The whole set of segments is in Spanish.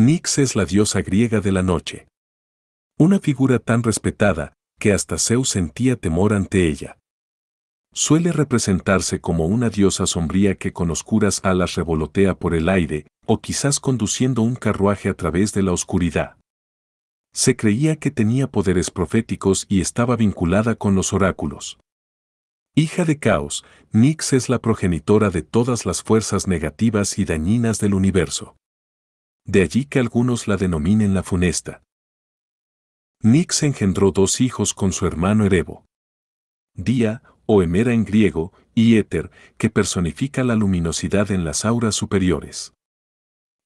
Nyx es la diosa griega de la noche. Una figura tan respetada que hasta Zeus sentía temor ante ella. Suele representarse como una diosa sombría que con oscuras alas revolotea por el aire, o quizás conduciendo un carruaje a través de la oscuridad. Se creía que tenía poderes proféticos y estaba vinculada con los oráculos. Hija de Caos, Nix es la progenitora de todas las fuerzas negativas y dañinas del universo de allí que algunos la denominen la funesta. Nix engendró dos hijos con su hermano Erebo. Día, o Hemera en griego, y Éter, que personifica la luminosidad en las auras superiores.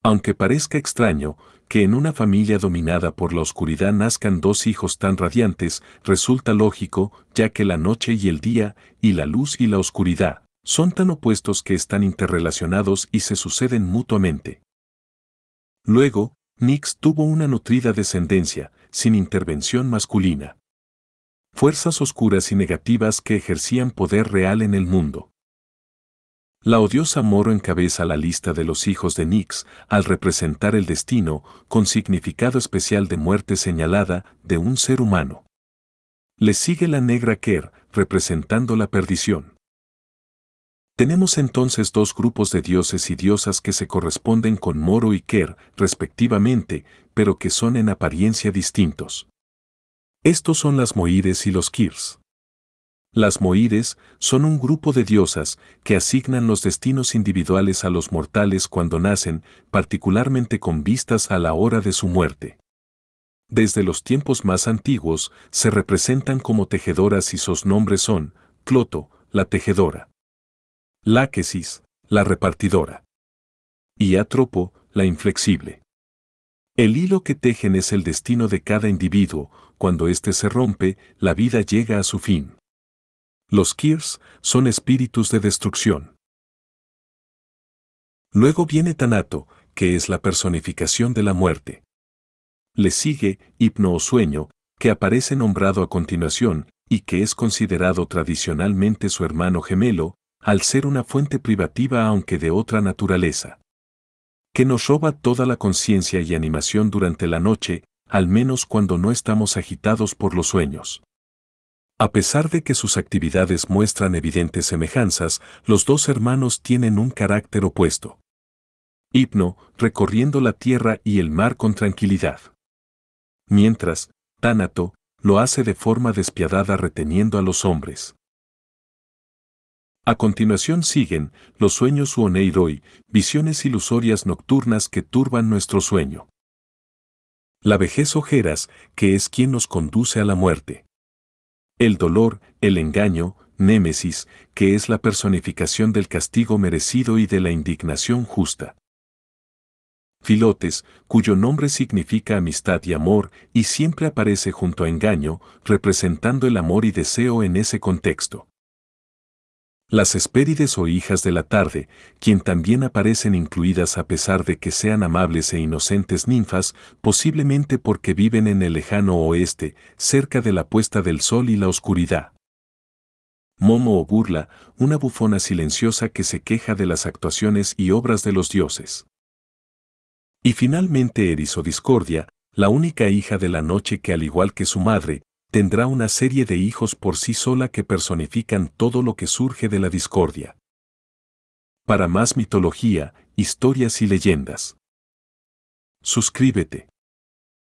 Aunque parezca extraño que en una familia dominada por la oscuridad nazcan dos hijos tan radiantes, resulta lógico, ya que la noche y el día, y la luz y la oscuridad, son tan opuestos que están interrelacionados y se suceden mutuamente. Luego, Nix tuvo una nutrida descendencia, sin intervención masculina. Fuerzas oscuras y negativas que ejercían poder real en el mundo. La odiosa Moro encabeza la lista de los hijos de Nix al representar el destino, con significado especial de muerte señalada, de un ser humano. Le sigue la negra Kerr, representando la perdición. Tenemos entonces dos grupos de dioses y diosas que se corresponden con Moro y Ker, respectivamente, pero que son en apariencia distintos. Estos son las Moires y los Kirs. Las Moires son un grupo de diosas que asignan los destinos individuales a los mortales cuando nacen, particularmente con vistas a la hora de su muerte. Desde los tiempos más antiguos, se representan como tejedoras y sus nombres son, Cloto, la tejedora. Láquesis, la repartidora. Y Atropo, la inflexible. El hilo que tejen es el destino de cada individuo, cuando éste se rompe, la vida llega a su fin. Los Kirs son espíritus de destrucción. Luego viene Tanato, que es la personificación de la muerte. Le sigue Hipno o Sueño, que aparece nombrado a continuación, y que es considerado tradicionalmente su hermano gemelo, al ser una fuente privativa aunque de otra naturaleza. Que nos roba toda la conciencia y animación durante la noche, al menos cuando no estamos agitados por los sueños. A pesar de que sus actividades muestran evidentes semejanzas, los dos hermanos tienen un carácter opuesto. Hipno, recorriendo la tierra y el mar con tranquilidad. Mientras, Tánato, lo hace de forma despiadada reteniendo a los hombres. A continuación siguen los sueños uoneiroi, visiones ilusorias nocturnas que turban nuestro sueño. La vejez ojeras, que es quien nos conduce a la muerte. El dolor, el engaño, Némesis, que es la personificación del castigo merecido y de la indignación justa. Filotes, cuyo nombre significa amistad y amor, y siempre aparece junto a engaño, representando el amor y deseo en ese contexto. Las espérides o hijas de la tarde, quien también aparecen incluidas a pesar de que sean amables e inocentes ninfas, posiblemente porque viven en el lejano oeste, cerca de la puesta del sol y la oscuridad. Momo o burla, una bufona silenciosa que se queja de las actuaciones y obras de los dioses. Y finalmente Eris o Discordia, la única hija de la noche que al igual que su madre, tendrá una serie de hijos por sí sola que personifican todo lo que surge de la discordia. Para más mitología, historias y leyendas. Suscríbete.